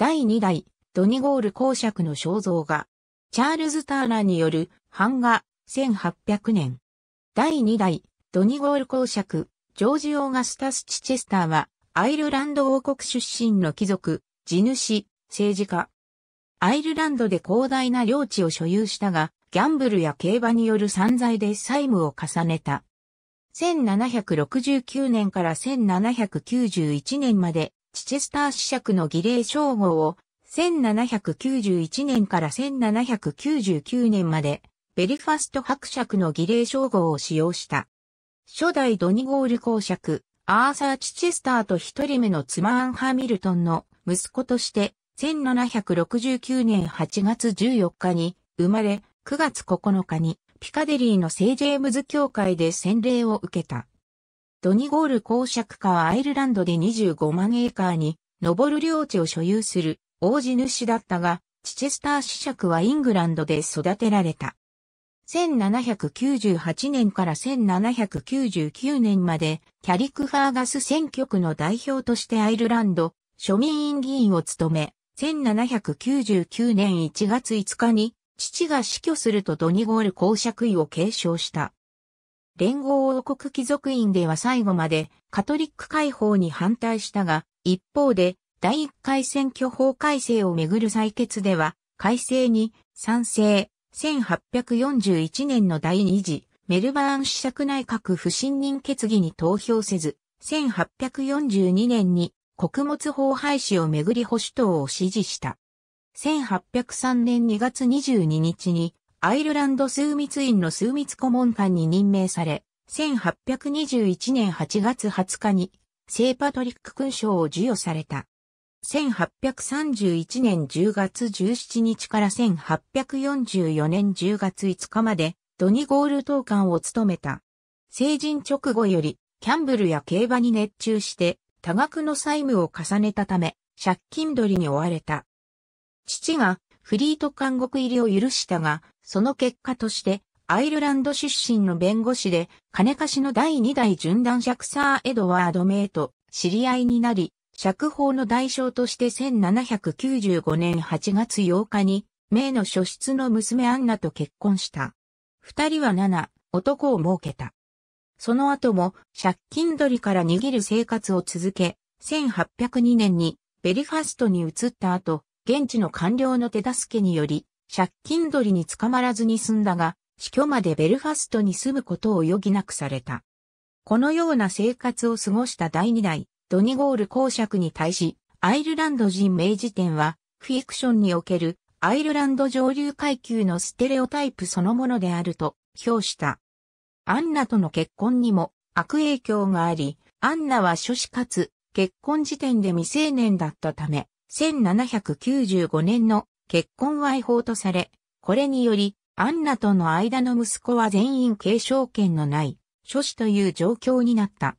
第2代ドニゴール公爵の肖像画。チャールズ・ターナーによる版画1800年。第2代ドニゴール公爵、ジョージ・オーガスタス・チチェスターはアイルランド王国出身の貴族、地主、政治家。アイルランドで広大な領地を所有したが、ギャンブルや競馬による散財で債務を重ねた。1769年から1791年までチチェスター子爵の儀礼称号を、1791年から1799年まで、ベリファスト伯爵の儀礼称号を使用した。初代ドニゴール公爵、アーサー・チチェスターと一人目の妻アン・ハミルトンの息子として、1769年8月14日に生まれ、9月9日にピカデリーの聖ジェームズ教会で洗礼を受けた。ドニゴール公爵家はアイルランドで25万エーカーに上る領地を所有する王子主だったが、チチェスター子爵はイングランドで育てられた。1798年から1799年まで、キャリク・ファーガス選挙区の代表としてアイルランド、庶民院議員を務め、1799年1月5日に、父が死去するとドニゴール公爵位を継承した。連合王国貴族院では最後までカトリック解放に反対したが、一方で第1回選挙法改正をめぐる採決では、改正に賛成、1841年の第2次メルバーン試作内閣不信任決議に投票せず、1842年に穀物法廃止をめぐり保守党を支持した。1803年2月22日にアイルランド枢密院の枢密顧問官に任命され、1821年8月20日に、聖パトリック勲章を授与された。1831年10月17日から1844年10月5日まで、ドニゴール党官を務めた。成人直後より、キャンブルや競馬に熱中して、多額の債務を重ねたため、借金取りに追われた。父がフリート監獄入りを許したが、その結果として、アイルランド出身の弁護士で、金貸しの第2代シャクサー・エドワード・メイと知り合いになり、釈放の代償として1795年8月8日に、メイの初出の娘アンナと結婚した。二人は7、男を設けた。その後も借金取りから逃げる生活を続け、1802年にベリファストに移った後、現地の官僚の手助けにより、借金取りに捕まらずに済んだが、死去までベルファストに住むことを余儀なくされた。このような生活を過ごした第二代、ドニゴール公爵に対し、アイルランド人名辞典は、フィクションにおけるアイルランド上流階級のステレオタイプそのものであると評した。アンナとの結婚にも悪影響があり、アンナは諸子かつ結婚時点で未成年だったため、1795年の結婚は違法とされ、これにより、アンナとの間の息子は全員継承権のない、諸子という状況になった。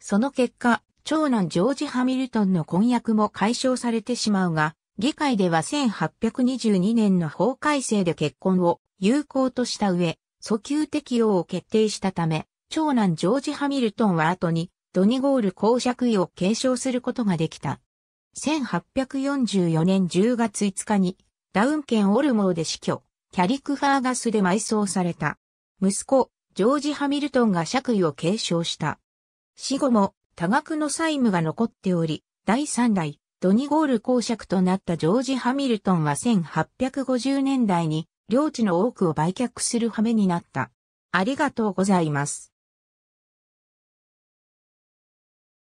その結果、長男ジョージ・ハミルトンの婚約も解消されてしまうが、議会では1822年の法改正で結婚を有効とした上、訴求適用を決定したため、長男ジョージ・ハミルトンは後にドニゴール公爵位を継承することができた。1844年10月5日に、ダウン県オルモーで死去、キャリク・ファーガスで埋葬された。息子、ジョージ・ハミルトンが爵位を継承した。死後も多額の債務が残っており、第3代、ドニゴール公爵となったジョージ・ハミルトンは1850年代に領地の多くを売却する羽目になった。ありがとうございます。